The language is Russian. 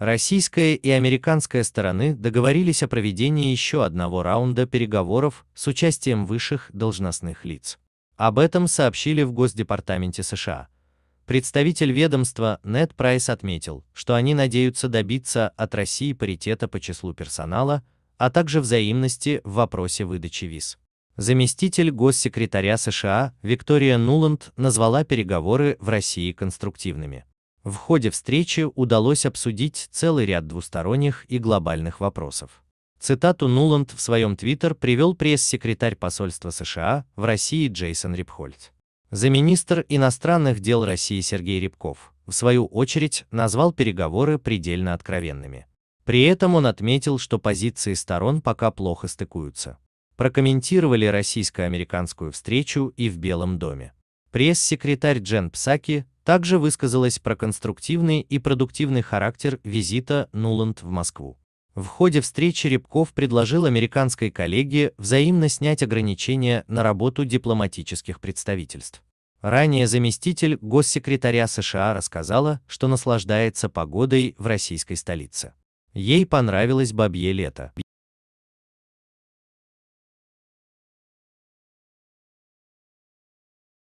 Российская и американская стороны договорились о проведении еще одного раунда переговоров с участием высших должностных лиц. Об этом сообщили в Госдепартаменте США. Представитель ведомства Нед Прайс отметил, что они надеются добиться от России паритета по числу персонала, а также взаимности в вопросе выдачи виз. Заместитель госсекретаря США Виктория Нуланд назвала переговоры в России конструктивными. В ходе встречи удалось обсудить целый ряд двусторонних и глобальных вопросов. Цитату Нуланд в своем твиттер привел пресс-секретарь посольства США в России Джейсон Рипхольд. Замминистр иностранных дел России Сергей Рябков, в свою очередь, назвал переговоры предельно откровенными. При этом он отметил, что позиции сторон пока плохо стыкуются. Прокомментировали российско-американскую встречу и в Белом доме. Пресс-секретарь Джен Псаки также высказалась про конструктивный и продуктивный характер визита Нуланд в Москву. В ходе встречи Рябков предложил американской коллеге взаимно снять ограничения на работу дипломатических представительств. Ранее заместитель госсекретаря США рассказала, что наслаждается погодой в российской столице. Ей понравилось бабье лето.